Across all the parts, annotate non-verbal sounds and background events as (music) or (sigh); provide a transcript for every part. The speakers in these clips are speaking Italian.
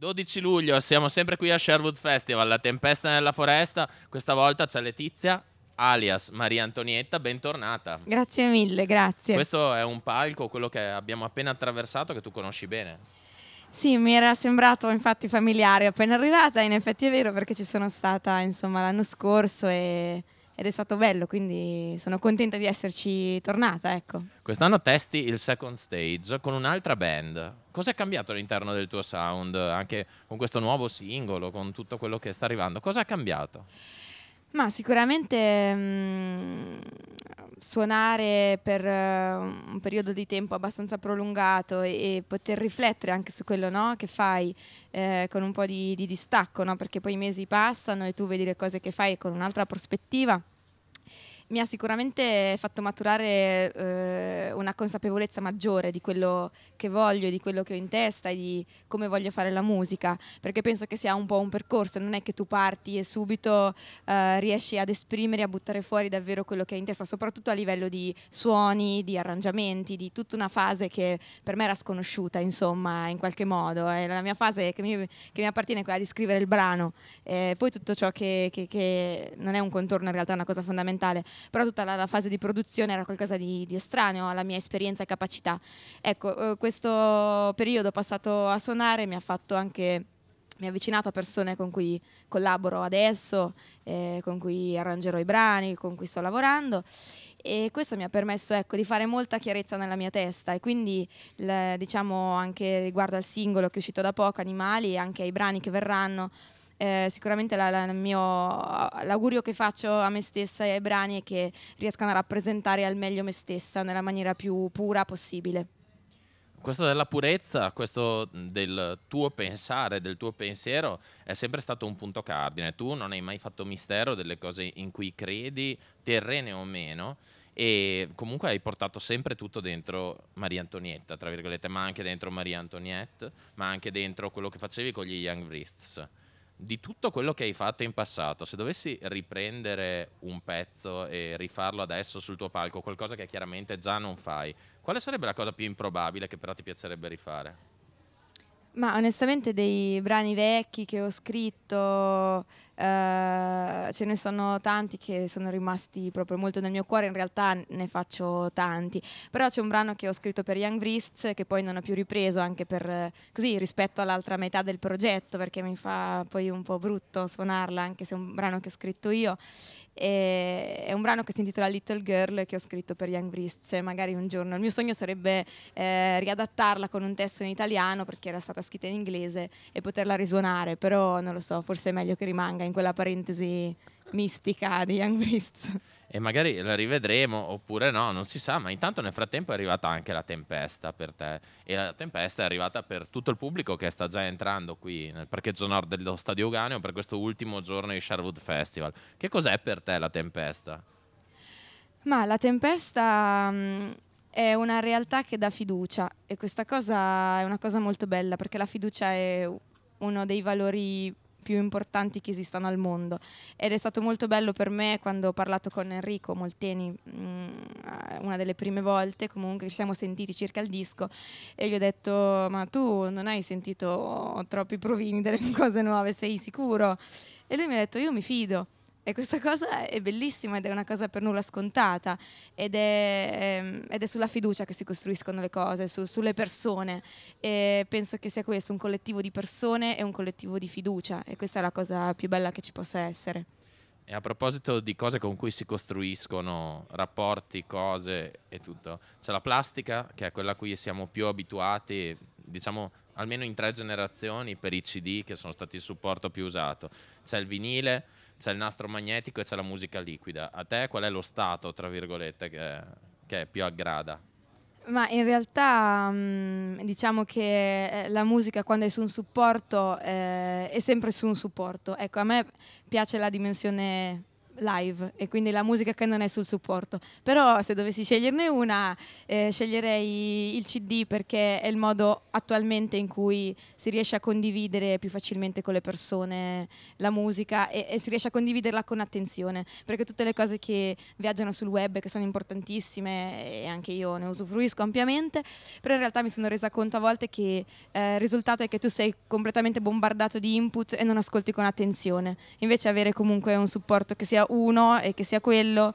12 luglio, siamo sempre qui a Sherwood Festival, la tempesta nella foresta. Questa volta c'è Letizia, alias Maria Antonietta, bentornata. Grazie mille, grazie. Questo è un palco, quello che abbiamo appena attraversato, che tu conosci bene. Sì, mi era sembrato infatti familiare appena arrivata, in effetti è vero perché ci sono stata insomma l'anno scorso e ed è stato bello, quindi sono contenta di esserci tornata. Ecco. Quest'anno testi il second stage con un'altra band. Cos'è cambiato all'interno del tuo sound, anche con questo nuovo singolo, con tutto quello che sta arrivando? Cosa ha cambiato? Ma sicuramente mh, mm, suonare per uh, un periodo di tempo abbastanza prolungato e, e poter riflettere anche su quello no, che fai eh, con un po' di, di distacco, no? perché poi i mesi passano e tu vedi le cose che fai con un'altra prospettiva mi ha sicuramente fatto maturare eh, una consapevolezza maggiore di quello che voglio, di quello che ho in testa e di come voglio fare la musica, perché penso che sia un po' un percorso, non è che tu parti e subito eh, riesci ad esprimere, a buttare fuori davvero quello che hai in testa, soprattutto a livello di suoni, di arrangiamenti, di tutta una fase che per me era sconosciuta, insomma, in qualche modo. È eh, la mia fase che mi, che mi, appartiene è quella di scrivere il brano, eh, poi tutto ciò che, che, che non è un contorno in realtà, è una cosa fondamentale però tutta la, la fase di produzione era qualcosa di, di, estraneo alla mia esperienza e capacità. Ecco, eh, questo periodo passato a suonare mi ha fatto anche mi ha avvicinato a persone con cui collaboro adesso, eh, con cui arrangerò i brani, con cui sto lavorando e questo mi ha permesso ecco, di fare molta chiarezza nella mia testa e quindi diciamo anche riguardo al singolo che è uscito da poco, Animali, e anche ai brani che verranno, eh, sicuramente la, la, mio, l'augurio che faccio a me stessa e ai brani è che riescano a rappresentare al meglio me stessa nella maniera più pura possibile. Questo della purezza, questo del tuo pensare, del tuo pensiero, è sempre stato un punto cardine. Tu non hai mai fatto mistero delle cose in cui credi, terrene o meno, e comunque hai portato sempre tutto dentro Maria Antonietta, tra virgolette, ma anche dentro Maria Antoniette, ma anche dentro quello che facevi con gli Young Wrists di tutto quello che hai fatto in passato, se dovessi riprendere un pezzo e rifarlo adesso sul tuo palco, qualcosa che chiaramente già non fai, quale sarebbe la cosa più improbabile che però ti piacerebbe rifare? Ma onestamente dei brani vecchi che ho scritto, eh, ce ne sono tanti che sono rimasti proprio molto nel mio cuore, in realtà ne faccio tanti, però c'è un brano che ho scritto per Young Wrist che poi non ho più ripreso anche per così rispetto all'altra metà del progetto perché mi fa poi un po' brutto suonarla anche se è un brano che ho scritto io. E è un brano che si intitola Little Girl che ho scritto per Young Wrist magari un giorno. Il mio sogno sarebbe eh, riadattarla con un testo in italiano perché era stata cantata scritta in inglese e poterla risuonare, però non lo so, forse è meglio che rimanga in quella parentesi mistica di Young Brist. E magari la rivedremo oppure no, non si sa, ma intanto nel frattempo è arrivata anche la tempesta per te e la tempesta è arrivata per tutto il pubblico che sta già entrando qui nel parcheggio nord dello Stadio Uganeo per questo ultimo giorno di Sherwood Festival. Che cos'è per te la tempesta? Ma la tempesta... Mh mm, è una realtà che dà fiducia e questa cosa è una cosa molto bella perché la fiducia è uno dei valori più importanti che esistano al mondo ed è stato molto bello per me quando ho parlato con Enrico Molteni mm, una delle prime volte comunque ci siamo sentiti circa il disco e gli ho detto ma tu non hai sentito troppi provini delle (laughs) cose nuove sei sicuro e lui mi ha detto io mi fido e questa cosa è bellissima ed è una cosa per nulla scontata ed è, ehm, ed è sulla fiducia che si costruiscono le cose, su, sulle persone e penso che sia questo, un collettivo di persone e un collettivo di fiducia e questa è la cosa più bella che ci possa essere. E a proposito di cose con cui si costruiscono rapporti, cose e tutto, c'è la plastica che è quella a cui siamo più abituati, diciamo almeno in tre generazioni per i CD che sono stati il supporto più usato. C'è il vinile, c'è il nastro magnetico e c'è la musica liquida. A te qual è lo stato, tra virgolette, che, che più aggrada? Ma in realtà mm, diciamo che eh, la musica quando è su un supporto eh, è sempre su un supporto. Ecco, a me piace la dimensione live e quindi la musica che non è sul supporto. Però se dovessi sceglierne una, eh, sceglierei il CD perché è il modo attualmente in cui si riesce a condividere più facilmente con le persone la musica e, e si riesce a condividerla con attenzione, perché tutte le cose che viaggiano sul web, che sono importantissime e anche io ne usufruisco ampiamente, però in realtà mi sono resa conto a volte che eh, il risultato è che tu sei completamente bombardato di input e non ascolti con attenzione. Invece avere comunque un supporto che sia uno e che sia quello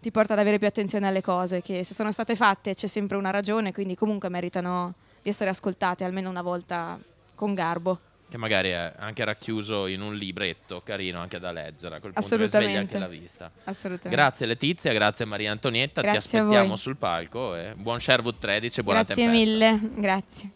ti porta ad avere più attenzione alle cose, che se sono state fatte c'è sempre una ragione, quindi comunque meritano di essere ascoltate almeno una volta con garbo. Che magari è anche racchiuso in un libretto carino anche da leggere, a quel punto risveglia anche la vista. Assolutamente. Grazie Letizia, grazie Maria Antonietta, grazie ti aspettiamo sul palco e buon Sherwood 13 e buona grazie tempesta. Grazie mille, grazie.